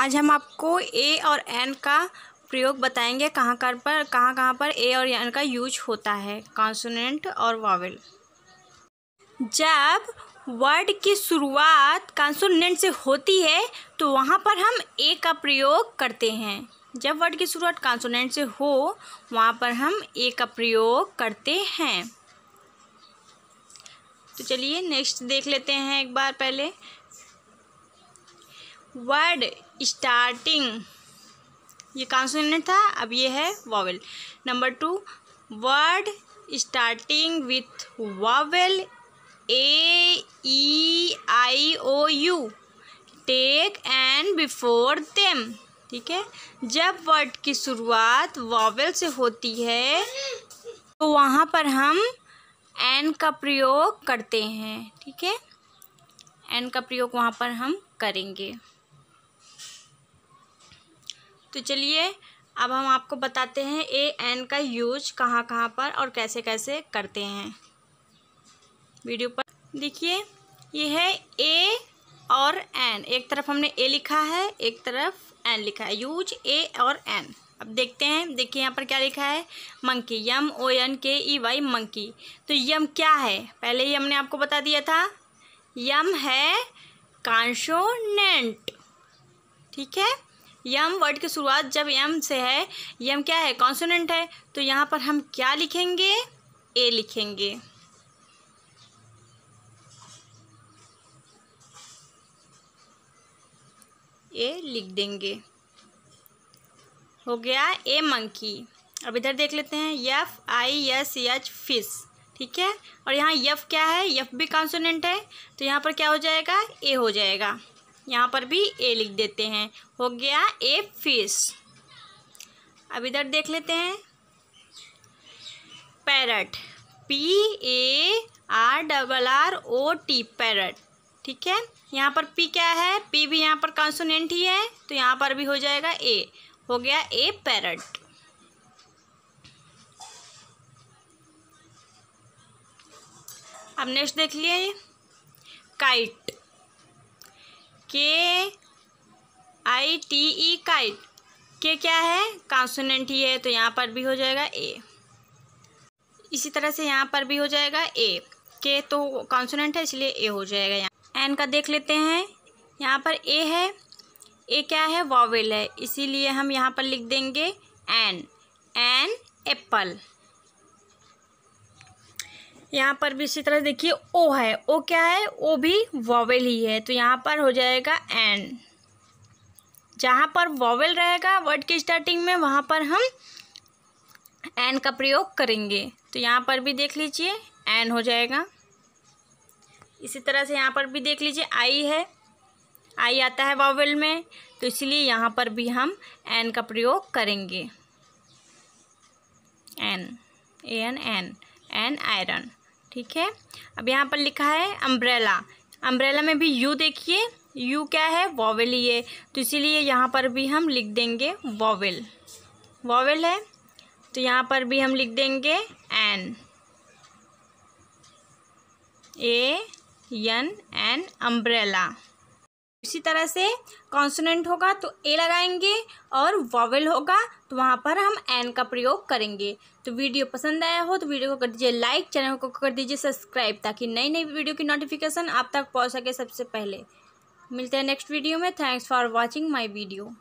आज हम आपको ए और एन का प्रयोग बताएंगे कहाँ कहाँ पर कहाँ कहाँ पर ए और एन का यूज होता है कॉन्सोनेंट और वावेल जब वर्ड की शुरुआत कॉन्सोनेंट से होती है तो वहाँ पर हम ए का प्रयोग करते हैं जब वर्ड की शुरुआत कॉन्सोनेंट से हो वहाँ पर हम ए का प्रयोग करते हैं तो चलिए नेक्स्ट देख लेते हैं एक बार पहले वर्ड स्टार्टिंग ये कॉन्सोनेंट था अब ये है vowel number two word starting with vowel A E I O U take and before them ठीक है जब वर्ड की शुरुआत वॉवेल से होती है तो वहाँ पर हम एन का प्रयोग करते हैं ठीक है एन का प्रयोग वहाँ पर हम करेंगे तो चलिए अब हम आपको बताते हैं ए एन का यूज कहाँ कहाँ पर और कैसे कैसे करते हैं वीडियो पर देखिए ये है ए और एन एक तरफ हमने ए लिखा है एक तरफ एन लिखा है यूज ए और एन अब देखते हैं देखिए यहाँ पर क्या लिखा है मंकी यम ओ एन के ई वाई मंकी तो यम क्या है पहले ही हमने आपको बता दिया था यम है कॉन्सोनेंट ठीक है यम वर्ड की शुरुआत जब यम से है यम क्या है कॉन्सोनेंट है तो यहाँ पर हम क्या लिखेंगे ए लिखेंगे ए लिख देंगे हो गया ए मंकी अब इधर देख लेते हैं F I S H fish ठीक है और यहाँ यफ क्या है यफ भी कॉन्सोनेंट है तो यहाँ पर क्या हो जाएगा ए हो जाएगा यहाँ पर भी ए लिख देते हैं हो गया ए फिश अब इधर देख लेते हैं parrot P A R double R O T parrot ठीक है यहाँ पर पी क्या है पी भी यहाँ पर कॉन्सोनेंट ही है तो यहाँ पर भी हो जाएगा ए हो गया ए पैरट अब नेक्स्ट देख लिए काइट के आई टी ई काइट के क्या है कॉन्सोनेंट ही है तो यहाँ पर भी हो जाएगा ए इसी तरह से यहाँ पर भी हो जाएगा ए के तो कॉन्सोनेंट है इसलिए ए हो जाएगा यहाँ एन का देख लेते हैं यहाँ पर ए है ए क्या है वॉवेल है इसीलिए हम यहाँ पर लिख देंगे एन एन एप्पल यहाँ पर भी इसी तरह देखिए ओ है ओ क्या है ओ भी वॉवेल ही है तो यहाँ पर हो जाएगा एन जहाँ पर वॉवेल रहेगा वर्ड के स्टार्टिंग में वहाँ पर हम एन का प्रयोग करेंगे तो यहाँ पर भी देख लीजिए एन हो जाएगा इसी तरह से यहाँ पर भी देख लीजिए आई है आई आता है वॉवेल में तो इसलिए यहाँ पर भी हम एन का प्रयोग करेंगे an A N N an iron ठीक है अब यहाँ पर लिखा है अम्ब्रेला अम्ब्रेला में भी यू देखिए यू क्या है वॉवेल ये तो इसीलिए यहाँ पर भी हम लिख देंगे वॉवेल वॉवेल है तो यहाँ पर भी हम लिख देंगे an A N an umbrella इसी तरह से कॉन्सोनेंट होगा तो ए लगाएंगे और वॉवल होगा तो वहाँ पर हम एन का प्रयोग करेंगे तो वीडियो पसंद आया हो तो वीडियो को कर दीजिए लाइक चैनल को कर दीजिए सब्सक्राइब ताकि नई नई वीडियो की नोटिफिकेशन आप तक पहुँच सके सबसे पहले मिलते हैं नेक्स्ट वीडियो में thanks for watching my video